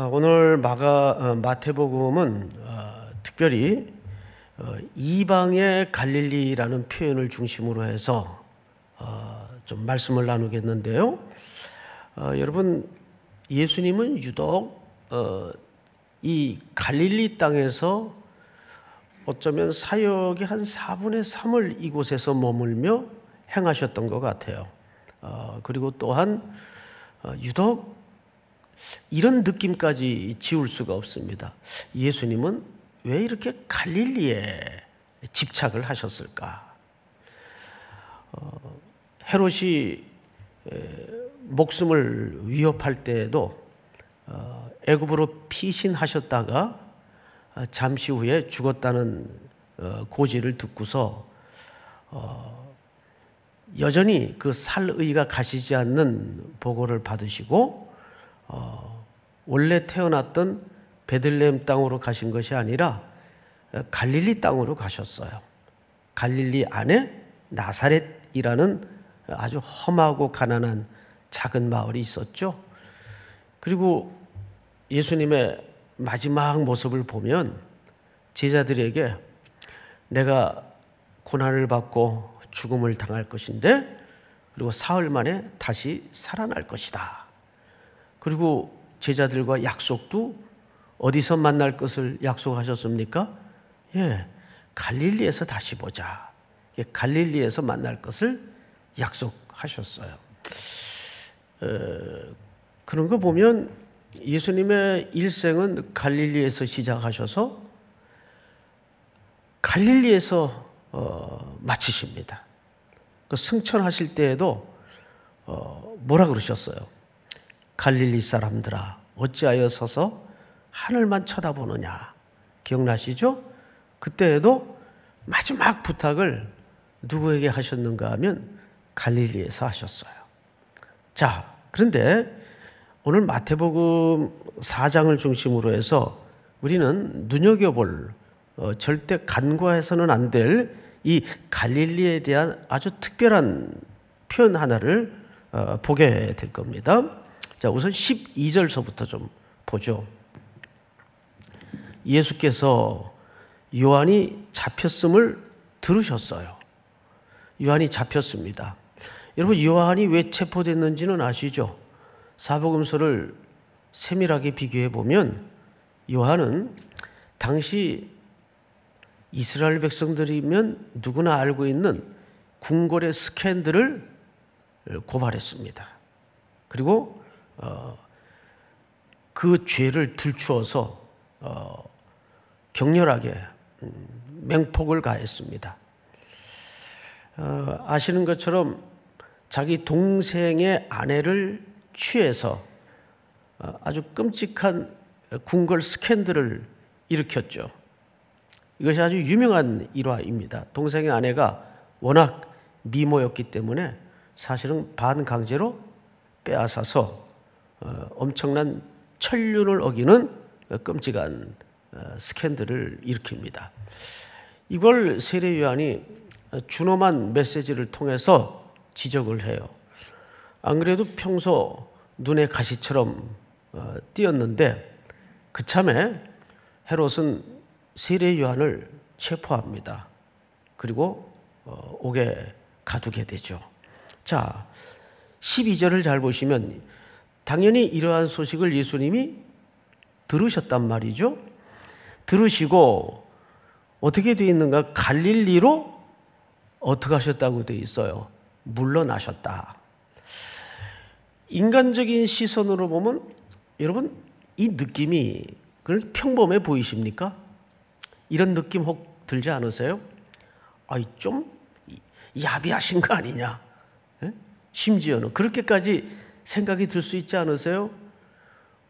아, 오늘 마가 어, 마태복음은 어, 특별히 어, 이방의 갈릴리라는 표현을 중심으로 해서 좀 말씀을 나누겠는데요. 여러분 예수님은 유독 이 갈릴리 땅에서 어쩌면 사역의 한 4분의 3을 이곳에서 머물며 행하셨던 것 같아요. 그리고 또한 유독 이런 느낌까지 지울 수가 없습니다. 예수님은 왜 이렇게 갈릴리에 집착을 하셨을까? 어, 헤롯이 목숨을 위협할 때에도 어, 애굽으로 피신하셨다가 어, 잠시 후에 죽었다는 어, 고지를 듣고서 여전히 그 살의가 가시지 않는 보고를 받으시고 어, 원래 태어났던 베들레헴 땅으로 가신 것이 아니라 어, 갈릴리 땅으로 가셨어요. 갈릴리 안에 나사렛이라는 아주 험하고 가난한 작은 마을이 있었죠. 그리고 예수님의 마지막 모습을 보면 제자들에게 내가 고난을 받고 죽음을 당할 것인데 그리고 사흘 만에 다시 살아날 것이다. 그리고 제자들과 약속도 어디서 만날 것을 약속하셨습니까? 예. 갈릴리에서 다시 보자. 갈릴리에서 만날 것을 약속하셨어요. 에, 어, 그런 거 보면 예수님의 일생은 갈릴리에서 시작하셔서 갈릴리에서 어, 마치십니다. 그 승천하실 때에도 어, 뭐라 그러셨어요? 갈릴리 사람들아 어찌하여 서서 하늘만 쳐다보느냐 기억나시죠? 그때에도 마지막 부탁을 누구에게 하셨는가 하면 갈릴리에서 하셨어요. 자, 그런데 오늘 마태복음 4장을 중심으로 해서 우리는 눈여겨볼 어, 절대 간과해서는 안 될 이 갈릴리에 대한 아주 특별한 표현 하나를 어, 보게 될 겁니다. 자, 우선 12절서부터 좀 보죠. 예수께서 요한이 잡혔음을 들으셨어요. 요한이 잡혔습니다. 여러분, 요한이 왜 체포됐는지는 아시죠? 사복음서를 세밀하게 비교해 보면 요한은 당시 이스라엘 백성들이면 누구나 알고 있는 궁궐의 스캔들을 고발했습니다. 그리고 어, 그 죄를 들추어서 어, 격렬하게 음, 맹폭을 가했습니다. 어, 아시는 것처럼 자기 동생의 아내를 취해서 아주 끔찍한 궁궐 스캔들을 일으켰죠. 이것이 아주 유명한 일화입니다. 동생의 아내가 워낙 미모였기 때문에 사실은 반강제로 빼앗아서 어, 엄청난 천륜을 어기는 끔찍한 어, 스캔들을 일으킵니다. 이걸 세례 요한이 준엄한 메시지를 통해서 지적을 해요. 안 그래도 평소 눈에 가시처럼 어, 띄었는데 그참에 헤롯은 세례 요한을 체포합니다. 그리고 옥에 가두게 되죠. 자, 12절을 잘 보시면 당연히 이러한 소식을 예수님이 들으셨단 말이죠. 들으시고 어떻게 되어 있는가? 갈릴리로 어떻게 하셨다고 되어 있어요? 물러나셨다. 인간적인 시선으로 보면 여러분 이 느낌이 그런 평범해 보이십니까? 이런 느낌 혹 들지 않으세요? 아이 좀 야비하신 거 아니냐? 예? 심지어는 그렇게까지 생각이 들 수 있지 않으세요?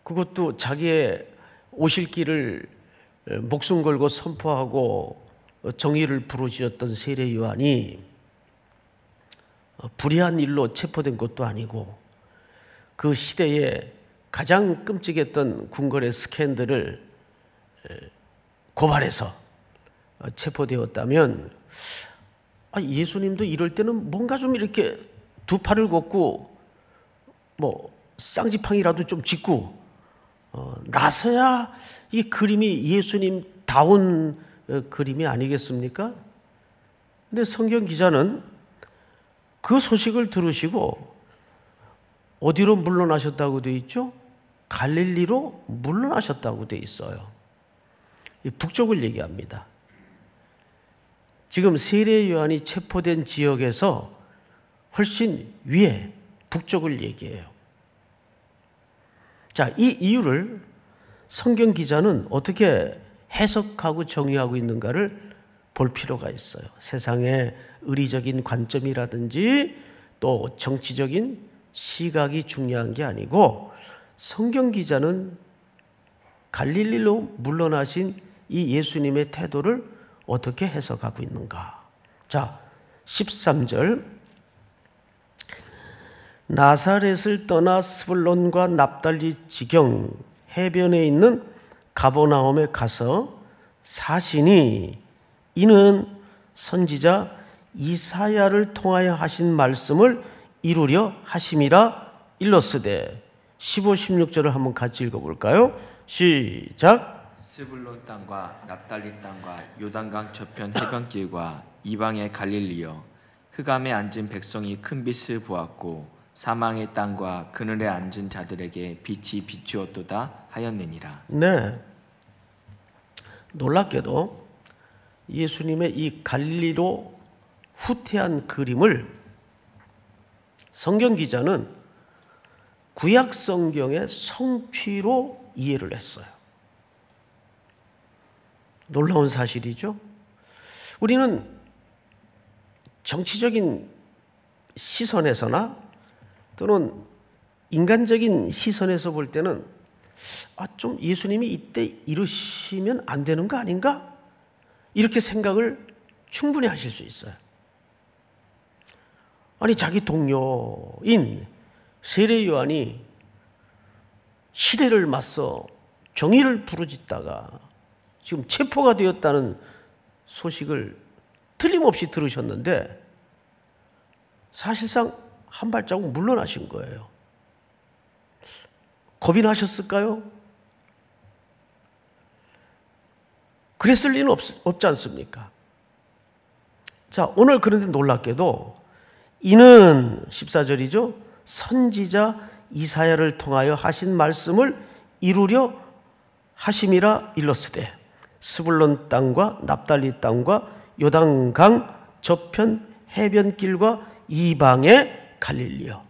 그것도 자기의 오실 길을 목숨 걸고 선포하고 어, 정의를 부르짖었던 세례 요한이 어, 불의한 일로 체포된 것도 아니고 그 시대에 가장 끔찍했던 궁궐의 스캔들을 고발해서 어, 체포되었다면 아, 예수님도 이럴 때는 뭔가 좀 이렇게 두 팔을 걷고 뭐 쌍지팡이라도 좀짓고 어, 나서야 이 그림이 예수님 다운 어, 그림이 아니겠습니까? 근데 성경 기자는 그 소식을 들으시고 어디로 물러나셨다고 돼 있죠? 갈릴리로 물러나셨다고 돼 있어요. 북쪽을 얘기합니다. 지금 세례 요한이 체포된 지역에서 훨씬 위에 북쪽을 얘기해요. 자, 이 이유를 성경 기자는 어떻게 해석하고 정의하고 있는가를 볼 필요가 있어요. 세상의 의리적인 관점이라든지 또 정치적인 시각이 중요한 게 아니고 성경 기자는 갈릴리로 물러나신 이 예수님의 태도를 어떻게 해석하고 있는가. 자, 13절 나사렛을 떠나 스불론과 납달리 지경 해변에 있는 가보나움에 가서 사신이 이는 선지자 이사야를 통하여 하신 말씀을 이루려 하심이라 일러스되 15, 16절을 한번 같이 읽어볼까요? 시작 스불론 땅과 납달리 땅과 요단강 저편 해변길과 이방의 갈릴리여 흑암에 앉은 백성이 큰 빛을 보았고 사망의 땅과 그늘에 앉은 자들에게 빛이 비추었도다 하였느니라. 네. 놀랍게도 예수님의 이 갈리로 후퇴한 그림을 성경 기자는 구약 성경의 성취로 이해를 했어요. 놀라운 사실이죠. 우리는 정치적인 시선에서나 또는 인간적인 시선에서 볼 때는 아, 좀 예수님이 이때 이러시면 안 되는 거 아닌가? 이렇게 생각을 충분히 하실 수 있어요. 아니, 자기 동료인 세례 요한이 시대를 맞서 정의를 부르짖다가 지금 체포가 되었다는 소식을 틀림없이 들으셨는데 사실상 한 발자국 물러나신 거예요. 겁이 나셨을까요? 그랬을 리는 없, 없지 않습니까? 자, 오늘 그런데 놀랍게도 이는 14절이죠. 선지자 이사야를 통하여 하신 말씀을 이루려 하심이라 일렀으되 스불론 땅과 납달리 땅과 요단강 저편 해변길과 이방의 갈릴리요.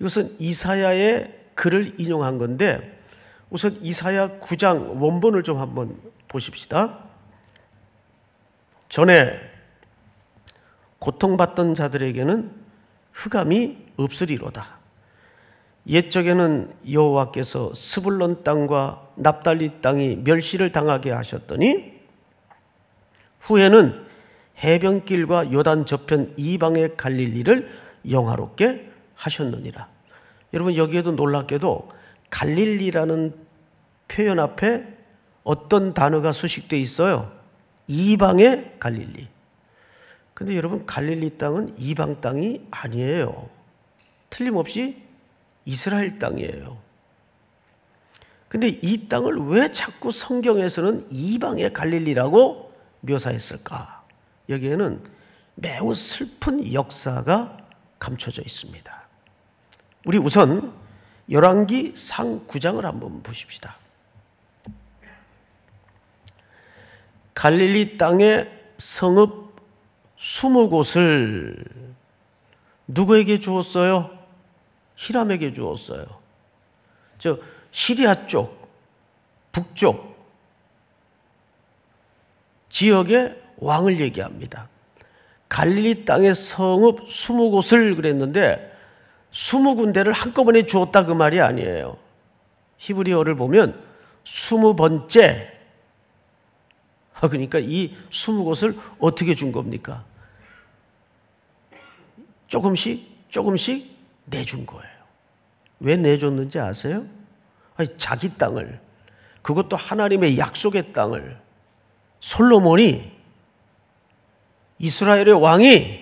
이것은 이사야의 글을 인용한 건데 우선 이사야 9장 원본을 좀 한번 보십시다. 전에 고통받던 자들에게는 흑암이 없으리로다. 옛적에는 여호와께서 스불론 땅과 납달리 땅이 멸시를 당하게 하셨더니 후에는 해변길과 요단 저편 이방의 갈릴리를 영화롭게 하셨느니라. 여러분 여기에도 놀랍게도 갈릴리라는 표현 앞에 어떤 단어가 수식되어 있어요. 이방의 갈릴리. 근데 여러분 갈릴리 땅은 이방 땅이 아니에요. 틀림없이 이스라엘 땅이에요. 근데 이 땅을 왜 자꾸 성경에서는 이방의 갈릴리라고 묘사했을까? 여기에는 매우 슬픈 역사가 감춰져 있습니다. 우리 우선 열왕기 상 9장을 한번 보십시다. 갈릴리 땅의 성읍 20곳을 누구에게 주었어요? 히람에게 주었어요. 저 시리아 쪽, 북쪽 지역의 왕을 얘기합니다. 갈릴리 땅의 성읍 스무 곳을 그랬는데 스무 군데를 한꺼번에 주었다 그 말이 아니에요. 히브리어를 보면 스무 번째 그러니까 이 스무 곳을 어떻게 준 겁니까? 조금씩 조금씩 내준 거예요. 왜 내줬는지 아세요? 아니, 자기 땅을 그것도 하나님의 약속의 땅을 솔로몬이 이스라엘의 왕이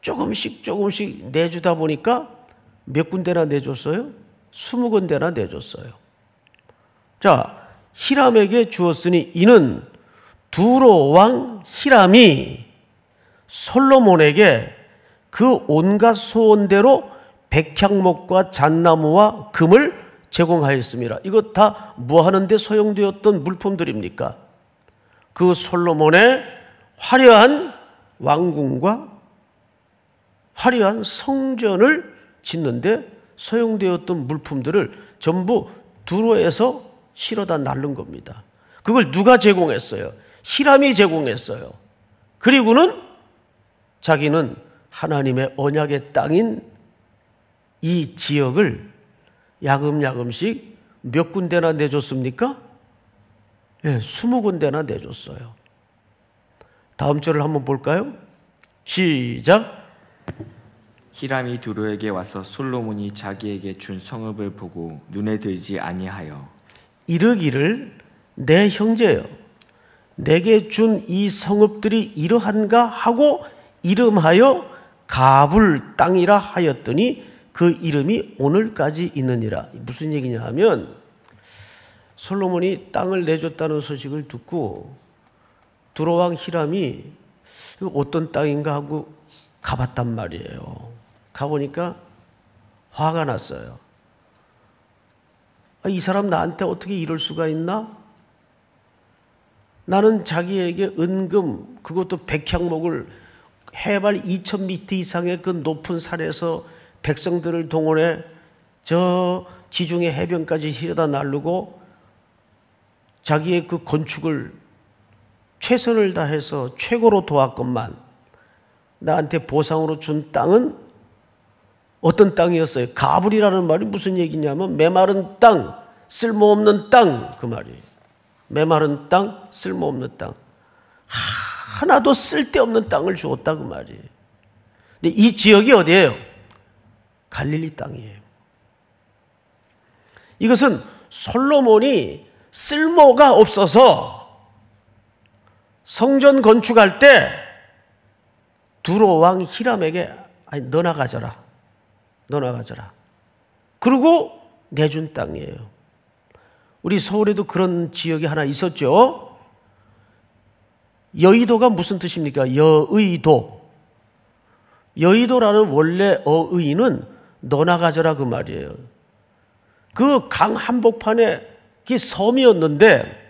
조금씩 조금씩 내주다 보니까 몇 군데나 내줬어요? 스무 군데나 내줬어요. 자, 히람에게 주었으니 이는 두로 왕 히람이 솔로몬에게 그 온갖 소원대로 백향목과 잣나무와 금을 제공하였습니다. 이것 다뭐 하는데 소용되었던 물품들입니까? 그 솔로몬의 화려한 왕궁과 화려한 성전을 짓는데 소용되었던 물품들을 전부 두로에서 실어다 날른 겁니다. 그걸 누가 제공했어요? 히람이 제공했어요. 그리고는 자기는 하나님의 언약의 땅인 이 지역을 야금야금씩 몇 군데나 내줬습니까? 예, 네, 20군데나 내줬어요. 다음 절을 한번 볼까요? 시작. 히람이 두루에게 와서 솔로몬이 자기에게 준 성읍을 보고 눈에 들지 아니하여 이르기를 내 형제여 내게 준 이 성읍들이 이러한가 하고 이름하여 가불 땅이라 하였더니 그 이름이 오늘까지 있느니라. 무슨 얘기냐 하면 솔로몬이 땅을 내줬다는 소식을 듣고 두로왕 히람이 어떤 땅인가 하고 가봤단 말이에요. 가보니까 화가 났어요. 아, 이 사람 나한테 어떻게 이럴 수가 있나? 나는 자기에게 은금, 그것도 백향목을 해발 2 0 0 0미터 이상의 그 높은 산에서 백성들을 동원해 저 지중해 해변까지 실어다 날르고 자기의 그 건축을 최선을 다해서 최고로 도왔건만 나한테 보상으로 준 땅은 어떤 땅이었어요? 가불이라는 말이 무슨 얘기냐면 메마른 땅, 쓸모없는 땅 그 말이에요. 메마른 땅, 쓸모없는 땅. 하나도 쓸데없는 땅을 주었다 그 말이에요. 근데 이 지역이 어디예요? 갈릴리 땅이에요. 이것은 솔로몬이 쓸모가 없어서 성전 건축할 때 두로 왕 히람에게 아니 너나 가져라. 너나 가져라. 그리고 내준 땅이에요. 우리 서울에도 그런 지역이 하나 있었죠. 여의도가 무슨 뜻입니까? 여의도. 여의도라는 원래 어의는 너나 가져라 그 말이에요. 그 강 한복판에 그 섬이었는데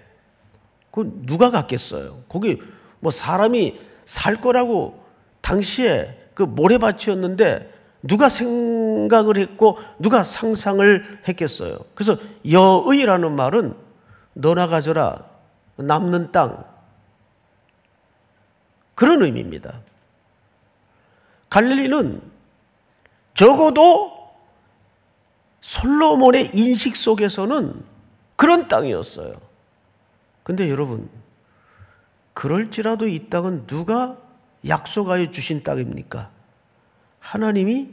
그 누가 갖겠어요? 거기 뭐 사람이 살 거라고 당시에 그 모래밭이었는데 누가 생각을 했고 누가 상상을 했겠어요. 그래서 여의라는 말은 너나 가져라 남는 땅 그런 의미입니다. 갈릴리는 적어도 솔로몬의 인식 속에서는 그런 땅이었어요. 근데 여러분, 그럴지라도 이 땅은 누가 약속하여 주신 땅입니까? 하나님이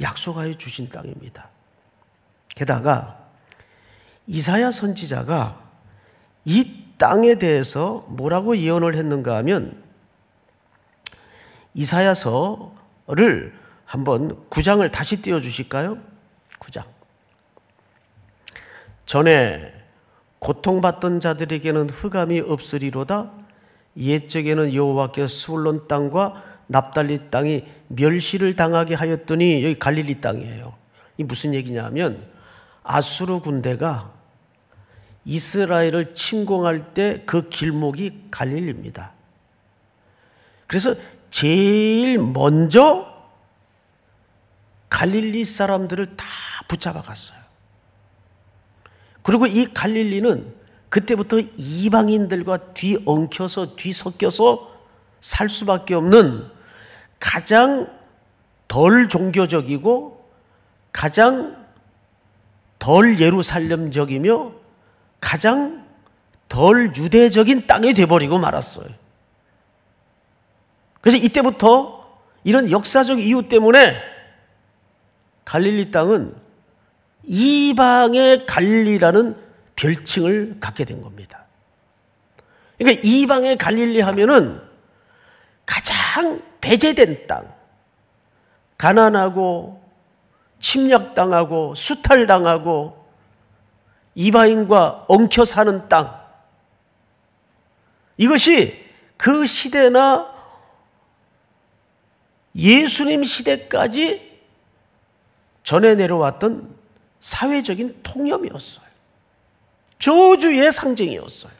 약속하여 주신 땅입니다. 게다가 이사야 선지자가 이 땅에 대해서 뭐라고 예언을 했는가 하면 이사야서를 한번 9장을 다시 띄워 주실까요? 9장. 전에 고통받던 자들에게는 흑암이 없으리로다. 옛적에는 여호와께서 스불론 땅과 납달리 땅이 멸시를 당하게 하였더니 여기 갈릴리 땅이에요. 이 무슨 얘기냐면 아수르 군대가 이스라엘을 침공할 때 그 길목이 갈릴리입니다. 그래서 제일 먼저 갈릴리 사람들을 다 붙잡아 갔어요. 그리고 이 갈릴리는 그때부터 이방인들과 뒤엉켜서 뒤섞여서 살 수밖에 없는 가장 덜 종교적이고 가장 덜 예루살렘적이며 가장 덜 유대적인 땅이 돼버리고 말았어요. 그래서 이때부터 이런 역사적 이유 때문에 갈릴리 땅은 이방의 갈리라는 별칭을 갖게 된 겁니다. 그러니까 이방의 갈릴리 하면은 가장 배제된 땅, 가난하고 침략당하고 수탈당하고 이방인과 엉켜 사는 땅. 이것이 그 시대나 예수님 시대까지 전해 내려왔던 사회적인 통념이었어요. 저주의 상징이었어요.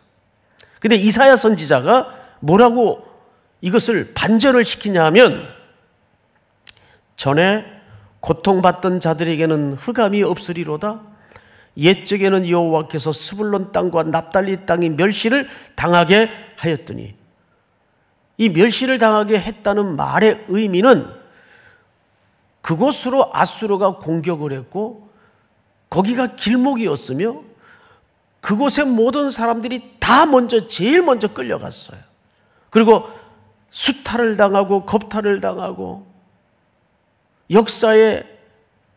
근데 이사야 선지자가 뭐라고 이것을 반전을 시키냐 하면 전에 고통받던 자들에게는 흑암이 없으리로다. 옛적에는 여호와께서 스불론 땅과 납달리 땅이 멸시를 당하게 하였더니 이 멸시를 당하게 했다는 말의 의미는 그곳으로 아수르가 공격을 했고 거기가 길목이었으며 그곳의 모든 사람들이 다 먼저 제일 먼저 끌려갔어요. 그리고 수탈을 당하고 겁탈을 당하고 역사의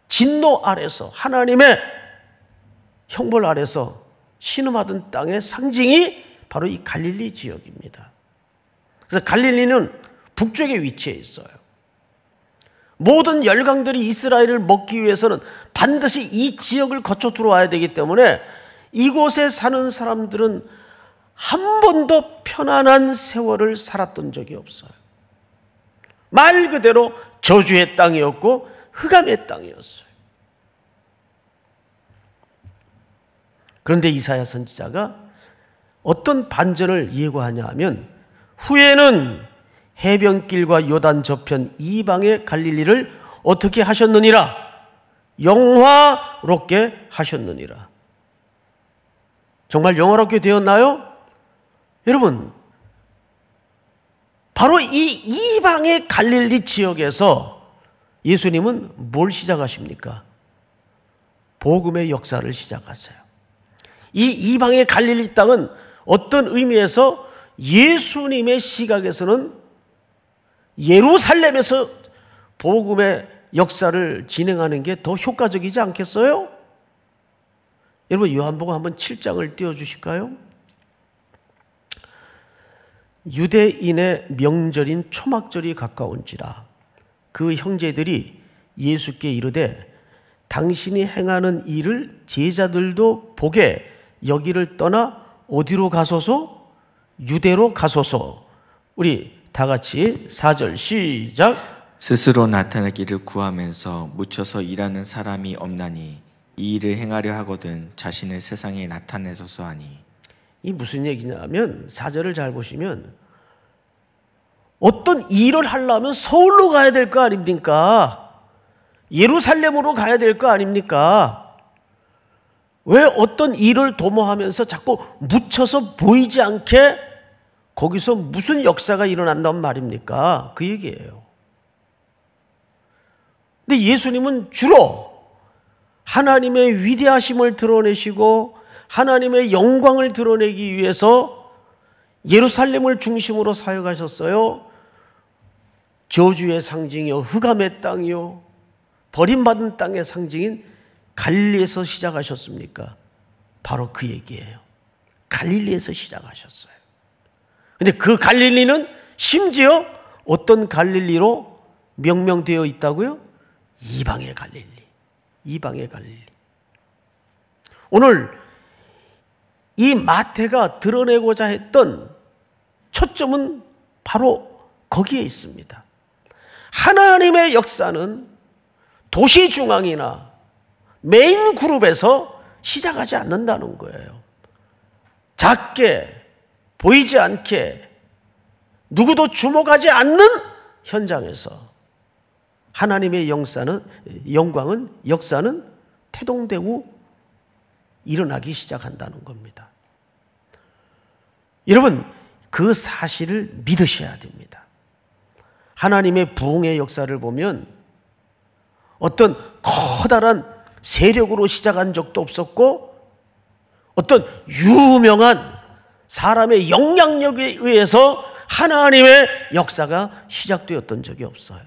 진노 아래서 하나님의 형벌 아래서 신음하던 땅의 상징이 바로 이 갈릴리 지역입니다. 그래서 갈릴리는 북쪽에 위치해 있어요. 모든 열강들이 이스라엘을 먹기 위해서는 반드시 이 지역을 거쳐 들어와야 되기 때문에 이곳에 사는 사람들은 한 번도 편안한 세월을 살았던 적이 없어요. 말 그대로 저주의 땅이었고 흑암의 땅이었어요. 그런데 이사야 선지자가 어떤 반전을 예고하냐 하면 후에는 해변길과 요단 저편 이방의 갈릴리를 어떻게 하셨느니라? 영화롭게 하셨느니라. 정말 영화롭게 되었나요? 여러분, 바로 이 이방의 갈릴리 지역에서 예수님은 뭘 시작하십니까? 복음의 역사를 시작하세요. 이 이방의 갈릴리 땅은 어떤 의미에서 예수님의 시각에서는 예루살렘에서 복음의 역사를 진행하는 게 더 효과적이지 않겠어요? 여러분 요한복음 한번 7장을 띄워 주실까요? 유대인의 명절인 초막절이 가까운지라 그 형제들이 예수께 이르되 당신이 행하는 일을 제자들도 보게 여기를 떠나 어디로 가소서? 유대로 가소서. 우리 다 같이 4절 시작. 스스로 나타나기를 구하면서 묻혀서 일하는 사람이 없나니 이 일을 행하려 하거든 자신을 세상에 나타내소서 하니 이 무슨 얘기냐면 4절을 잘 보시면 어떤 일을 하려면 서울로 가야 될 거 아닙니까? 예루살렘으로 가야 될 거 아닙니까? 왜 어떤 일을 도모하면서 자꾸 묻혀서 보이지 않게 거기서 무슨 역사가 일어난단 말입니까? 그 얘기예요. 근데 예수님은 주로 하나님의 위대하심을 드러내시고 하나님의 영광을 드러내기 위해서 예루살렘을 중심으로 사역하셨어요. 저주의 상징이요, 흑암의 땅이요, 버림받은 땅의 상징인 갈리에서 시작하셨습니까? 바로 그 얘기예요. 갈릴리에서 시작하셨어요. 근데 그 갈릴리는 심지어 어떤 갈릴리로 명명되어 있다고요? 이방의 갈릴리. 이방의 갈릴리. 오늘 이 마태가 드러내고자 했던 초점은 바로 거기에 있습니다. 하나님의 역사는 도시 중앙이나 메인 그룹에서 시작하지 않는다는 거예요. 작게 보이지 않게 누구도 주목하지 않는 현장에서 하나님의 영사는, 영광은 역사는 태동되고 일어나기 시작한다는 겁니다. 여러분 그 사실을 믿으셔야 됩니다. 하나님의 부흥의 역사를 보면 어떤 커다란 세력으로 시작한 적도 없었고 어떤 유명한 사람의 영향력에 의해서 하나님의 역사가 시작되었던 적이 없어요.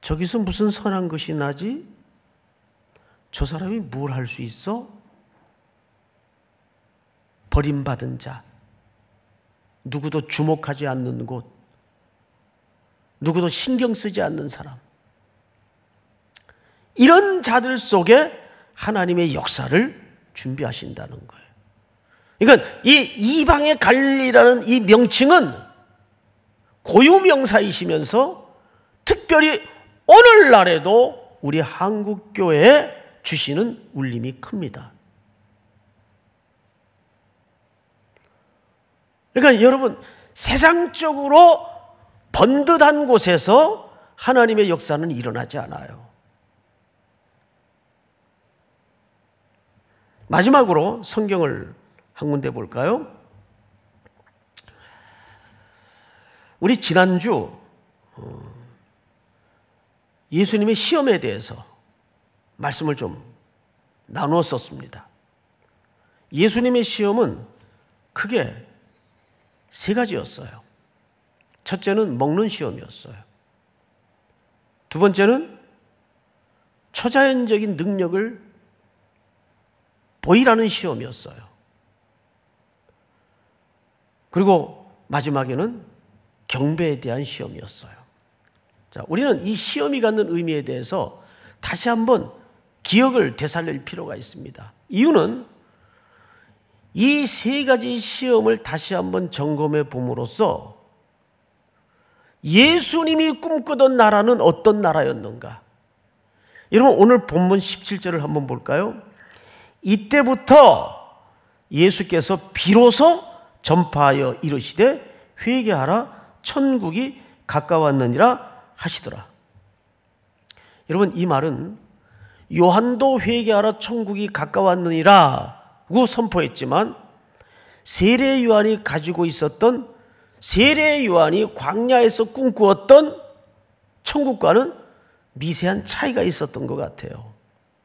저기서 무슨 선한 것이 나지? 저 사람이 뭘 할 수 있어? 버림받은 자, 누구도 주목하지 않는 곳, 누구도 신경 쓰지 않는 사람. 이런 자들 속에 하나님의 역사를 준비하신다는 거예요. 그러이 그러니까 이방의 갈리라는 이 명칭은 고유명사이시면서 특별히 오늘날에도 우리 한국교회에 주시는 울림이 큽니다. 그러니까 여러분 세상적으로 번듯한 곳에서 하나님의 역사는 일어나지 않아요. 마지막으로 성경을 한 군데 볼까요? 우리 지난주 어, 예수님의 시험에 대해서 말씀을 좀 나누었었습니다. 예수님의 시험은 크게 세 가지였어요. 첫째는 먹는 시험이었어요. 두 번째는 초자연적인 능력을 보이라는 시험이었어요. 그리고 마지막에는 경배에 대한 시험이었어요. 자, 우리는 이 시험이 갖는 의미에 대해서 다시 한번 기억을 되살릴 필요가 있습니다. 이유는 이 세 가지 시험을 다시 한번 점검해 봄으로써 예수님이 꿈꾸던 나라는 어떤 나라였는가? 여러분 오늘 본문 17절을 한번 볼까요? 이때부터 예수께서 비로소 전파하여 이르시되 회개하라 천국이 가까웠느니라 하시더라. 여러분 이 말은 요한도 회개하라 천국이 가까웠느니라고 선포했지만 세례 요한이 가지고 있었던 세례 요한이 광야에서 꿈꾸었던 천국과는 미세한 차이가 있었던 것 같아요.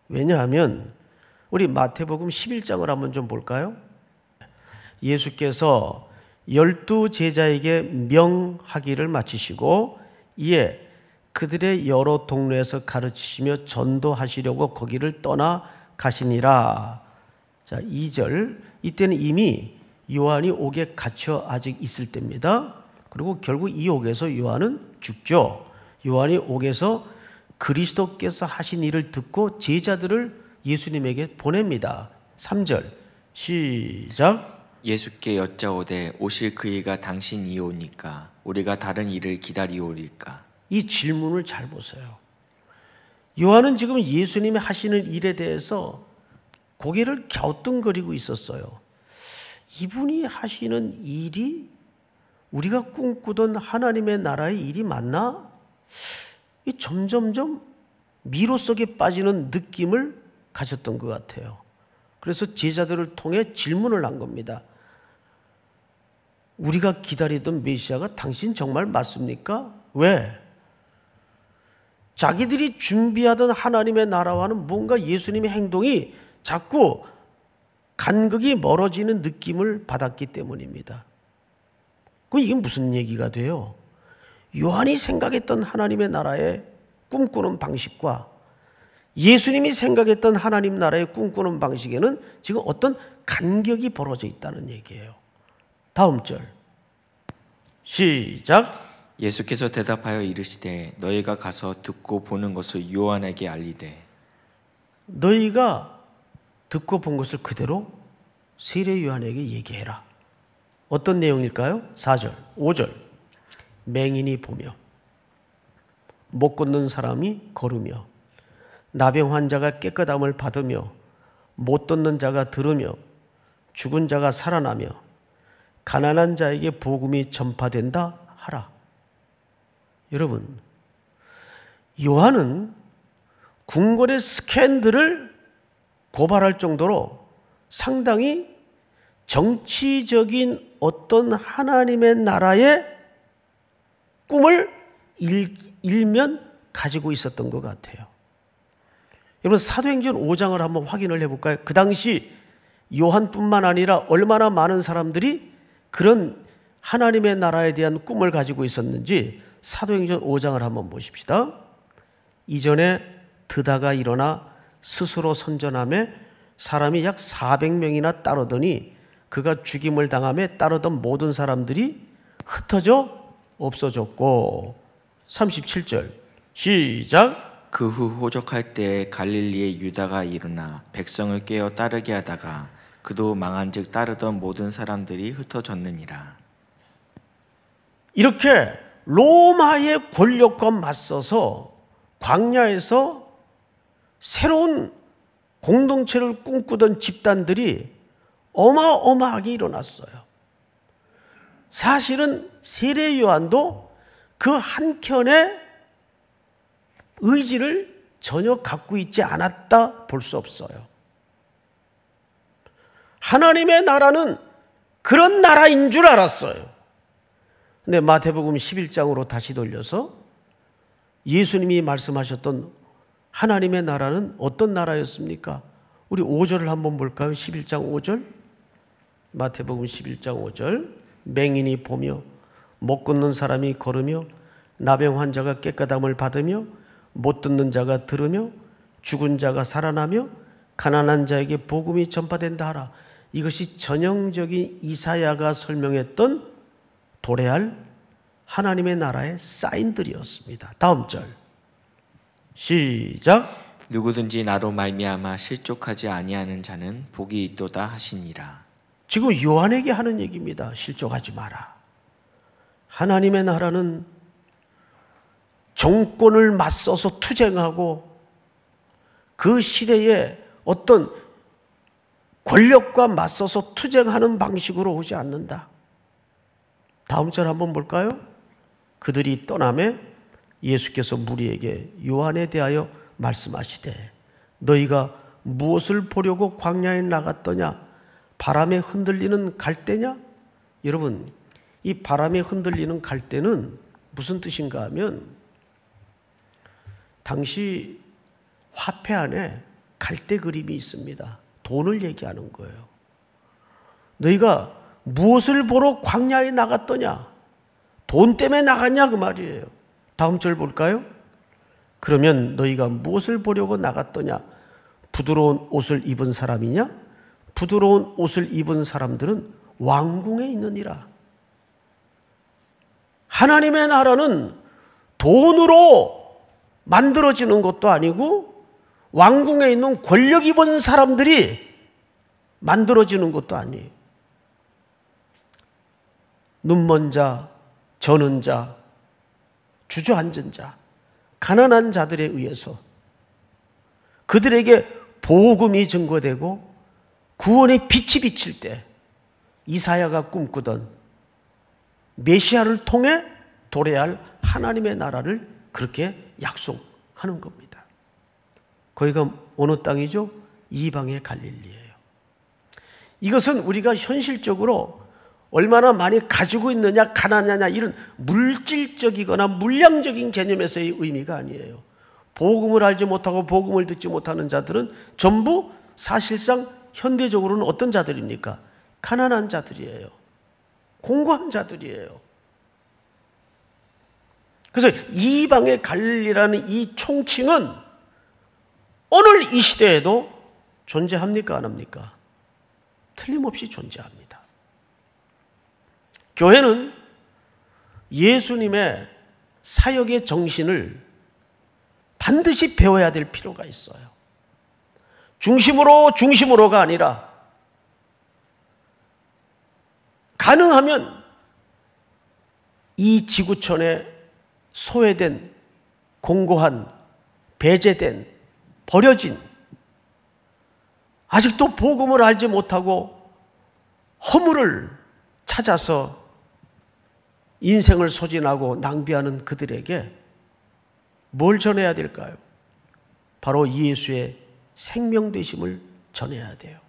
왜냐하면 우리 마태복음 11장을 한번 좀 볼까요? 예수께서 열두 제자에게 명하기를 마치시고 이에 그들의 여러 동네에서 가르치시며 전도하시려고 거기를 떠나 가시니라. 자, 2절. 이때는 이미 요한이 옥에 갇혀 아직 있을 때입니다. 그리고 결국 이 옥에서 요한은 죽죠. 요한이 옥에서 그리스도께서 하신 일을 듣고 제자들을 예수님에게 보냅니다. 3절. 시작. 예수께 여짜오되 오실 그이가 당신이오니까 우리가 다른 일을 기다리오리까? 이 질문을 잘 보세요. 요한은 지금 예수님이 하시는 일에 대해서 고개를 갸우뚱거리고 있었어요. 이분이 하시는 일이 우리가 꿈꾸던 하나님의 나라의 일이 맞나? 이 점점점 미로 속에 빠지는 느낌을 가졌던 것 같아요. 그래서 제자들을 통해 질문을 한 겁니다. 우리가 기다리던 메시아가 당신 정말 맞습니까? 왜? 자기들이 준비하던 하나님의 나라와는 뭔가 예수님의 행동이 자꾸 간극이 멀어지는 느낌을 받았기 때문입니다. 그럼 이게 무슨 얘기가 돼요? 요한이 생각했던 하나님의 나라의 꿈꾸는 방식과 예수님이 생각했던 하나님 나라의 꿈꾸는 방식에는 지금 어떤 간격이 벌어져 있다는 얘기예요. 다음 절 시작 예수께서 대답하여 이르시되 너희가 가서 듣고 보는 것을 요한에게 알리되 너희가 듣고 본 것을 그대로 세례 요한에게 얘기해라. 어떤 내용일까요? 4절, 5절. 맹인이 보며 못 걷는 사람이 걸으며 나병 환자가 깨끗함을 받으며 못 듣는 자가 들으며 죽은 자가 살아나며 가난한 자에게 복음이 전파된다 하라. 여러분, 요한은 궁궐의 스캔들을 고발할 정도로 상당히 정치적인 어떤 하나님의 나라의 꿈을 일, 일면 가지고 있었던 것 같아요. 여러분 사도행전 5장을 한번 확인을 해볼까요? 그 당시 요한뿐만 아니라 얼마나 많은 사람들이 그런 하나님의 나라에 대한 꿈을 가지고 있었는지 사도행전 5장을 한번 보십시다. 이전에 드다가 일어나 스스로 선전함에 사람이 약 400명이나 따르더니 그가 죽임을 당함에 따르던 모든 사람들이 흩어져 없어졌고 37절 시작 그 후 호적할 때 갈릴리에 유다가 일어나 백성을 깨어 따르게 하다가 그도 망한즉 따르던 모든 사람들이 흩어졌느니라. 이렇게 로마의 권력과 맞서서 광야에서 새로운 공동체를 꿈꾸던 집단들이 어마어마하게 일어났어요. 사실은 세례 요한도 그 한켠에 의지를 전혀 갖고 있지 않았다 볼 수 없어요. 하나님의 나라는 그런 나라인 줄 알았어요. 근데 마태복음 11장으로 다시 돌려서 예수님이 말씀하셨던 하나님의 나라는 어떤 나라였습니까? 우리 5절을 한번 볼까요? 11장 5절. 마태복음 11장 5절. 맹인이 보며 못 걷는 사람이 걸으며 나병 환자가 깨끗함을 받으며 못 듣는 자가 들으며 죽은 자가 살아나며 가난한 자에게 복음이 전파된다 하라. 이것이 전형적인 이사야가 설명했던 도래할 하나님의 나라의 사인들이었습니다. 다음 절 시작 누구든지 나로 말미암아 실족하지 아니하는 자는 복이 있도다 하시니라. 지금 요한에게 하는 얘기입니다. 실족하지 마라. 하나님의 나라는 정권을 맞서서 투쟁하고 그 시대에 어떤 권력과 맞서서 투쟁하는 방식으로 오지 않는다. 다음 절 한번 볼까요? 그들이 떠남에 예수께서 무리에게 요한에 대하여 말씀하시되 너희가 무엇을 보려고 광야에 나갔더냐? 바람에 흔들리는 갈대냐? 여러분, 이 바람에 흔들리는 갈대는 무슨 뜻인가 하면 당시 화폐 안에 갈대 그림이 있습니다. 돈을 얘기하는 거예요. 너희가 무엇을 보러 광야에 나갔더냐? 돈 때문에 나갔냐? 그 말이에요. 다음 절 볼까요? 그러면 너희가 무엇을 보려고 나갔더냐? 부드러운 옷을 입은 사람이냐? 부드러운 옷을 입은 사람들은 왕궁에 있느니라. 하나님의 나라는 돈으로 만들어지는 것도 아니고 왕궁에 있는 권력 입은 사람들이 만들어지는 것도 아니에요. 눈먼 자, 저는 자, 주저앉은 자, 가난한 자들에 의해서 그들에게 보험이 증거되고 구원의 빛이 비칠 때 이사야가 꿈꾸던 메시아를 통해 도래할 하나님의 나라를 그렇게 약속하는 겁니다. 거기가 어느 땅이죠? 이방의 갈릴리예요. 이것은 우리가 현실적으로 얼마나 많이 가지고 있느냐, 가난하냐 이런 물질적이거나 물량적인 개념에서의 의미가 아니에요. 복음을 알지 못하고 복음을 듣지 못하는 자들은 전부 사실상 현대적으로는 어떤 자들입니까? 가난한 자들이에요. 공고한 자들이에요. 그래서 이방의 갈리라는 이 총칭은 오늘 이 시대에도 존재합니까? 안 합니까? 틀림없이 존재합니다. 교회는 예수님의 사역의 정신을 반드시 배워야 될 필요가 있어요. 중심으로, 중심으로가 아니라 가능하면 이 지구촌에 소외된, 공고한, 배제된 버려진 아직도 복음을 알지 못하고 허물을 찾아서 인생을 소진하고 낭비하는 그들에게 뭘 전해야 될까요? 바로 예수의 생명되심을 전해야 돼요.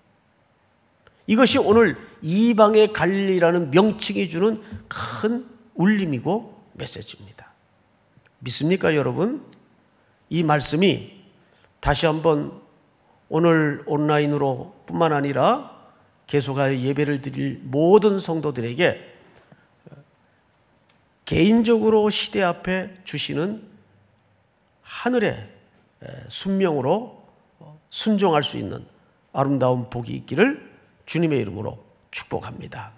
이것이 오늘 이방의 갈리라는 명칭이 주는 큰 울림이고 메시지입니다. 믿습니까, 여러분? 이 말씀이 다시 한번 오늘 온라인으로 뿐만 아니라 계속하여 예배를 드릴 모든 성도들에게 개인적으로 시대 앞에 주시는 하늘의 순명으로 순종할 수 있는 아름다운 복이 있기를 주님의 이름으로 축복합니다.